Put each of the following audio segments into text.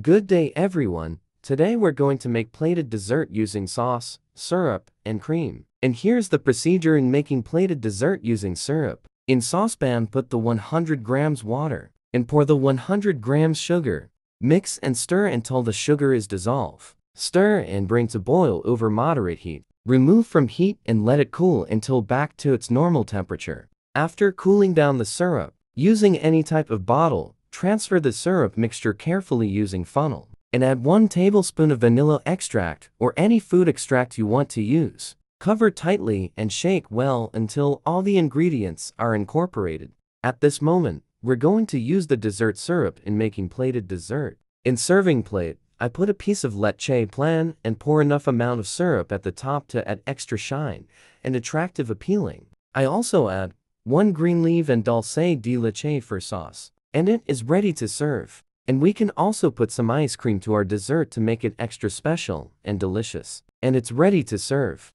Good day everyone, today we're going to make plated dessert using sauce, syrup, and cream. And here's the procedure in making plated dessert using syrup. In saucepan put the 100 grams water, and pour the 100 grams sugar. Mix and stir until the sugar is dissolved. Stir and bring to boil over moderate heat. Remove from heat and let it cool until back to its normal temperature. After cooling down the syrup, using any type of bottle, Transfer the syrup mixture carefully using funnel and add 1 tablespoon of vanilla extract or any food extract you want to use. Cover tightly and shake well until all the ingredients are incorporated. At this moment, we're going to use the dessert syrup in making plated dessert. In serving plate, I put a piece of leche plan and pour enough amount of syrup at the top to add extra shine and attractive appealing. I also add 1 green leaf and dulce de leche for sauce and it is ready to serve. And we can also put some ice cream to our dessert to make it extra special and delicious. And it's ready to serve.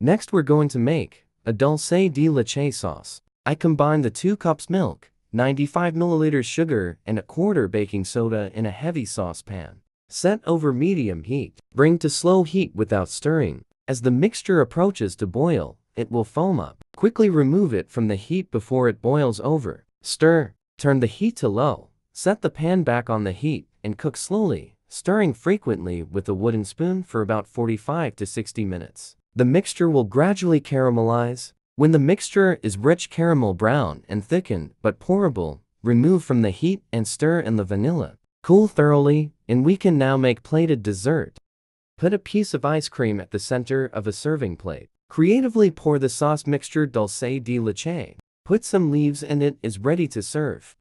Next we're going to make a dulce de leche sauce. I combine the 2 cups milk, 95 milliliters sugar and a quarter baking soda in a heavy saucepan. Set over medium heat. Bring to slow heat without stirring. As the mixture approaches to boil, it will foam up. Quickly remove it from the heat before it boils over. Stir. Turn the heat to low. Set the pan back on the heat and cook slowly, stirring frequently with a wooden spoon for about 45 to 60 minutes. The mixture will gradually caramelize. When the mixture is rich caramel brown and thickened but pourable, remove from the heat and stir in the vanilla. Cool thoroughly, and we can now make plated dessert. Put a piece of ice cream at the center of a serving plate. Creatively pour the sauce mixture dulce de leche. Put some leaves and it is ready to serve.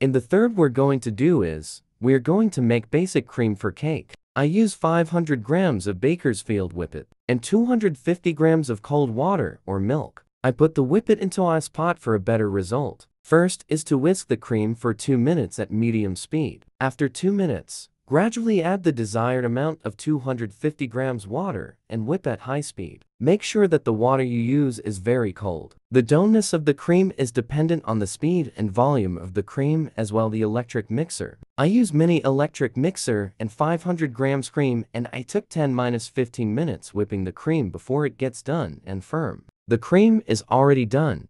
And the third we're going to do is, we're going to make basic cream for cake. I use 500 grams of Bakersfield Whippet and 250 grams of cold water or milk. I put the Whippet into ice pot for a better result. First is to whisk the cream for 2 minutes at medium speed. After 2 minutes, gradually add the desired amount of 250 grams water and whip at high speed. Make sure that the water you use is very cold. The doneness of the cream is dependent on the speed and volume of the cream as well the electric mixer. I use mini electric mixer and 500 grams cream and I took 10 minus 15 minutes whipping the cream before it gets done and firm. The cream is already done.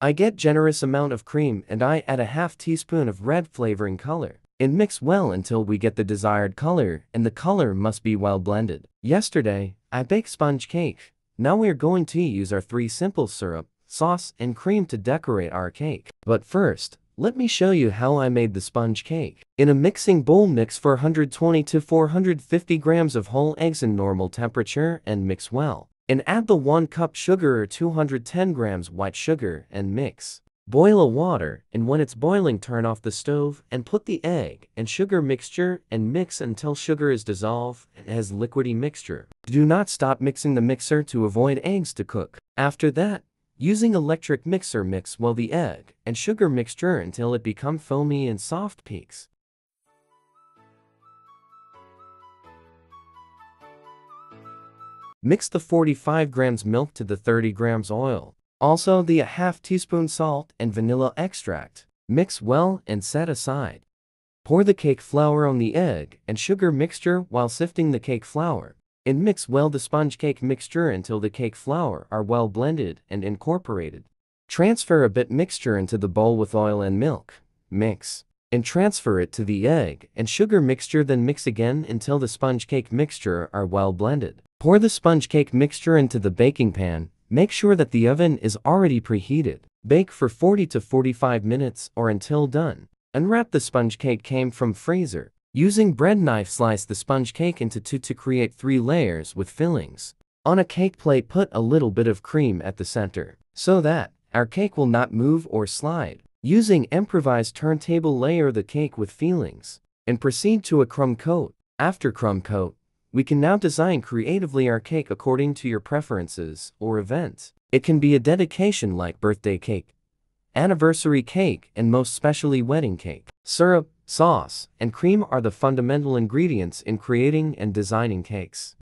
I get generous amount of cream and I add a half teaspoon of red flavoring color. And mix well until we get the desired color and the color must be well blended. Yesterday, I baked sponge cake. Now we are going to use our three simple syrup, sauce and cream to decorate our cake. But first, let me show you how I made the sponge cake. In a mixing bowl mix 420 to 450 grams of whole eggs in normal temperature and mix well. And add the 1 cup sugar or 210 grams white sugar and mix. Boil a water and when it's boiling turn off the stove and put the egg and sugar mixture and mix until sugar is dissolved and has liquidy mixture. Do not stop mixing the mixer to avoid eggs to cook. After that, Using electric mixer mix well the egg and sugar mixture until it become foamy and soft peaks. Mix the 45 grams milk to the 30 grams oil. Also the a half teaspoon salt and vanilla extract. Mix well and set aside. Pour the cake flour on the egg and sugar mixture while sifting the cake flour and mix well the sponge cake mixture until the cake flour are well blended and incorporated. Transfer a bit mixture into the bowl with oil and milk, mix, and transfer it to the egg and sugar mixture then mix again until the sponge cake mixture are well blended. Pour the sponge cake mixture into the baking pan, make sure that the oven is already preheated. Bake for 40 to 45 minutes or until done. Unwrap the sponge cake came from freezer Using bread knife slice the sponge cake into two to create three layers with fillings. On a cake plate put a little bit of cream at the center, so that our cake will not move or slide. Using improvised turntable layer the cake with fillings and proceed to a crumb coat. After crumb coat, we can now design creatively our cake according to your preferences or event. It can be a dedication like birthday cake, anniversary cake, and most specially wedding cake. Syrup, sauce, and cream are the fundamental ingredients in creating and designing cakes.